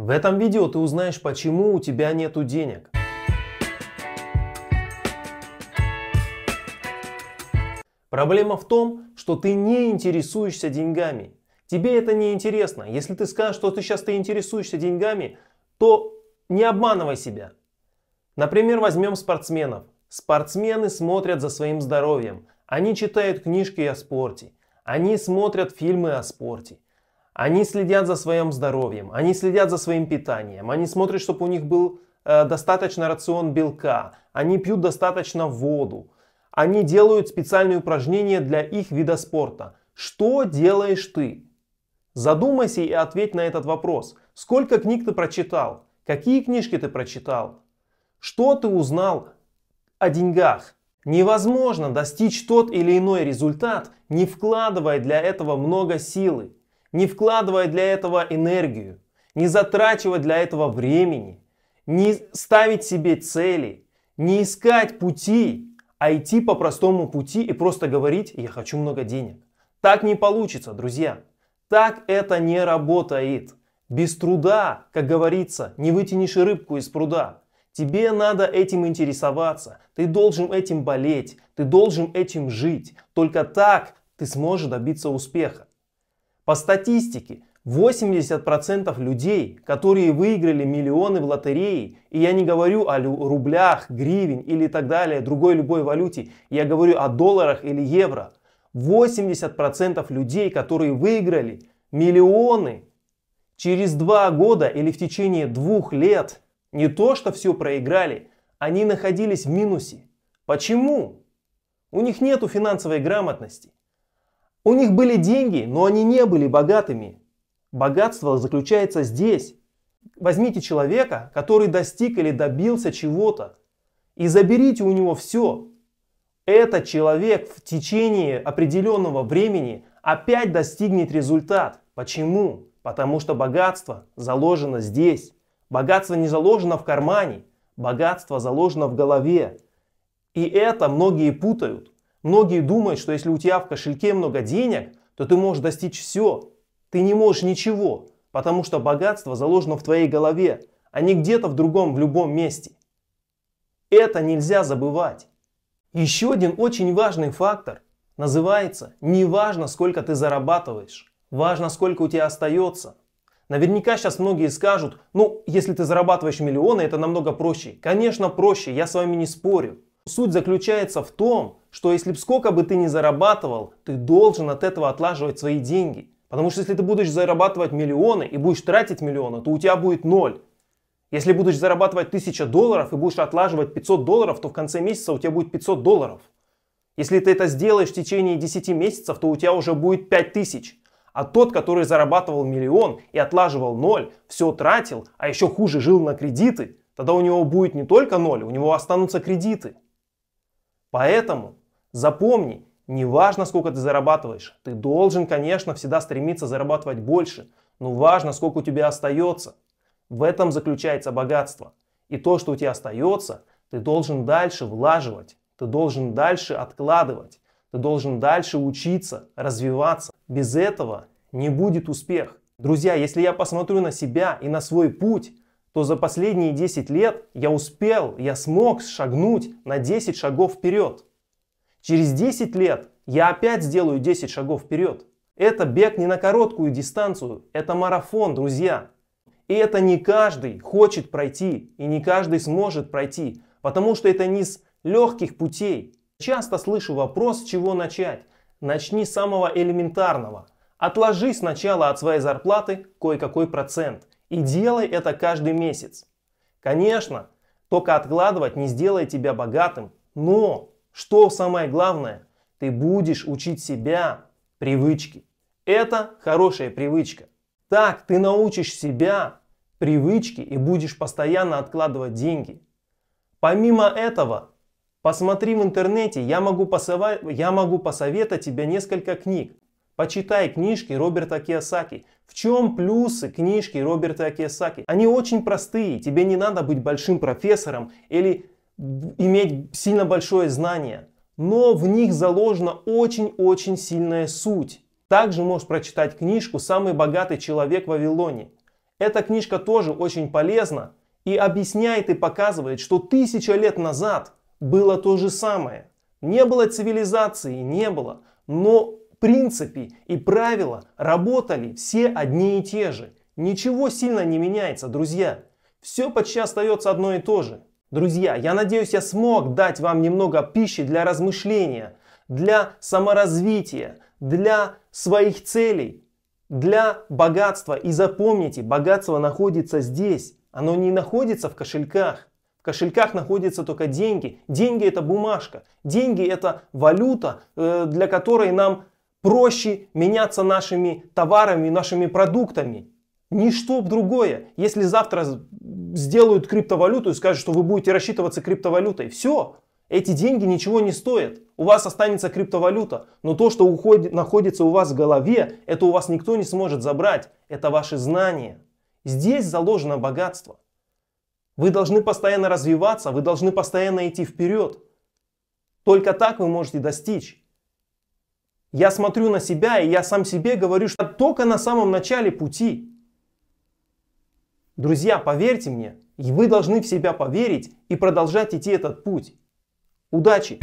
В этом видео ты узнаешь, почему у тебя нету денег. Проблема в том, что ты не интересуешься деньгами. Тебе это не интересно. Если ты скажешь, что ты сейчас ты интересуешься деньгами, то не обманывай себя. Например, возьмем спортсменов. Спортсмены смотрят за своим здоровьем. Они читают книжки о спорте. Они смотрят фильмы о спорте. Они следят за своим здоровьем, они следят за своим питанием, они смотрят, чтобы у них был э, достаточно рацион белка, они пьют достаточно воду, они делают специальные упражнения для их вида спорта. Что делаешь ты? Задумайся и ответь на этот вопрос. Сколько книг ты прочитал? Какие книжки ты прочитал? Что ты узнал о деньгах? Невозможно достичь тот или иной результат, не вкладывая для этого много силы не вкладывая для этого энергию, не затрачивая для этого времени, не ставить себе цели, не искать пути, а идти по простому пути и просто говорить «я хочу много денег». Так не получится, друзья. Так это не работает. Без труда, как говорится, не вытянешь рыбку из пруда. Тебе надо этим интересоваться, ты должен этим болеть, ты должен этим жить. Только так ты сможешь добиться успеха. По статистике, 80% людей, которые выиграли миллионы в лотереи, и я не говорю о рублях, гривен или так далее, другой любой валюте, я говорю о долларах или евро. 80% людей, которые выиграли миллионы, через два года или в течение двух лет не то что все проиграли, они находились в минусе. Почему? У них нет финансовой грамотности. У них были деньги, но они не были богатыми. Богатство заключается здесь. Возьмите человека, который достиг или добился чего-то, и заберите у него все. Этот человек в течение определенного времени опять достигнет результат. Почему? Потому что богатство заложено здесь. Богатство не заложено в кармане, богатство заложено в голове. И это многие путают. Многие думают, что если у тебя в кошельке много денег, то ты можешь достичь все. Ты не можешь ничего, потому что богатство заложено в твоей голове, а не где-то в другом, в любом месте. Это нельзя забывать. Еще один очень важный фактор называется «не важно, сколько ты зарабатываешь, важно, сколько у тебя остается». Наверняка сейчас многие скажут, ну, если ты зарабатываешь миллионы, это намного проще. Конечно, проще, я с вами не спорю. Суть заключается в том, что если бы сколько бы ты ни зарабатывал, ты должен от этого отлаживать свои деньги. Потому что если ты будешь зарабатывать миллионы и будешь тратить миллионы, то у тебя будет ноль. Если будешь зарабатывать 1000 долларов и будешь отлаживать 500 долларов, то в конце месяца у тебя будет 500 долларов. Если ты это сделаешь в течение 10 месяцев, то у тебя уже будет 5000. А тот, который зарабатывал миллион и отлаживал ноль, все тратил, а еще хуже жил на кредиты, тогда у него будет не только ноль, у него останутся кредиты. Поэтому запомни, неважно сколько ты зарабатываешь, ты должен, конечно, всегда стремиться зарабатывать больше, но важно сколько у тебя остается. В этом заключается богатство. И то, что у тебя остается, ты должен дальше влаживать, ты должен дальше откладывать, ты должен дальше учиться, развиваться. Без этого не будет успех. Друзья, если я посмотрю на себя и на свой путь, то за последние 10 лет я успел, я смог шагнуть на 10 шагов вперед. Через 10 лет я опять сделаю 10 шагов вперед. Это бег не на короткую дистанцию, это марафон, друзья. И это не каждый хочет пройти, и не каждый сможет пройти, потому что это не с легких путей. Часто слышу вопрос, с чего начать. Начни с самого элементарного. Отложи сначала от своей зарплаты кое-какой процент и делай это каждый месяц. Конечно, только откладывать не сделает тебя богатым, но, что самое главное, ты будешь учить себя привычки. Это хорошая привычка. Так ты научишь себя привычки и будешь постоянно откладывать деньги. Помимо этого, посмотри в интернете, я могу, посова... я могу посоветовать тебе несколько книг. Почитай книжки Роберта Киосаки. В чем плюсы книжки Роберта Киосаки? Они очень простые, тебе не надо быть большим профессором или иметь сильно большое знание. Но в них заложена очень-очень сильная суть. Также можешь прочитать книжку «Самый богатый человек в Вавилоне». Эта книжка тоже очень полезна и объясняет и показывает, что тысяча лет назад было то же самое. Не было цивилизации, не было, но принципы и правила работали все одни и те же. Ничего сильно не меняется, друзья. Все почти остается одно и то же. Друзья, я надеюсь, я смог дать вам немного пищи для размышления, для саморазвития, для своих целей, для богатства. И запомните, богатство находится здесь. Оно не находится в кошельках. В кошельках находятся только деньги. Деньги это бумажка. Деньги это валюта, э, для которой нам проще меняться нашими товарами, нашими продуктами. Ничто другое. Если завтра сделают криптовалюту и скажут, что вы будете рассчитываться криптовалютой, все, эти деньги ничего не стоят. У вас останется криптовалюта, но то, что уходит, находится у вас в голове, это у вас никто не сможет забрать. Это ваши знания. Здесь заложено богатство. Вы должны постоянно развиваться, вы должны постоянно идти вперед. Только так вы можете достичь я смотрю на себя, и я сам себе говорю, что только на самом начале пути. Друзья, поверьте мне, и вы должны в себя поверить и продолжать идти этот путь. Удачи!